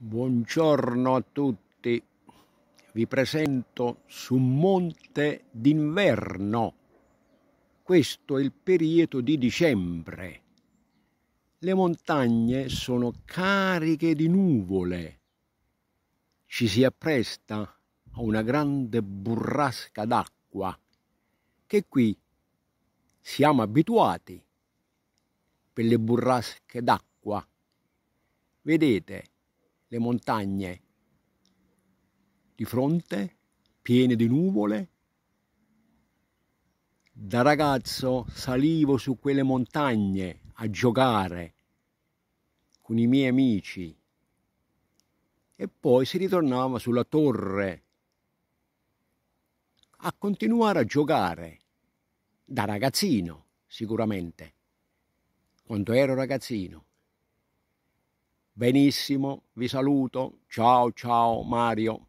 Buongiorno a tutti, vi presento su Monte d'inverno. Questo è il periodo di dicembre. Le montagne sono cariche di nuvole. Ci si appresta a una grande burrasca d'acqua che qui siamo abituati per le burrasche d'acqua. Vedete, le montagne di fronte, piene di nuvole. Da ragazzo salivo su quelle montagne a giocare con i miei amici e poi si ritornava sulla torre a continuare a giocare da ragazzino sicuramente quando ero ragazzino Benissimo, vi saluto. Ciao ciao Mario.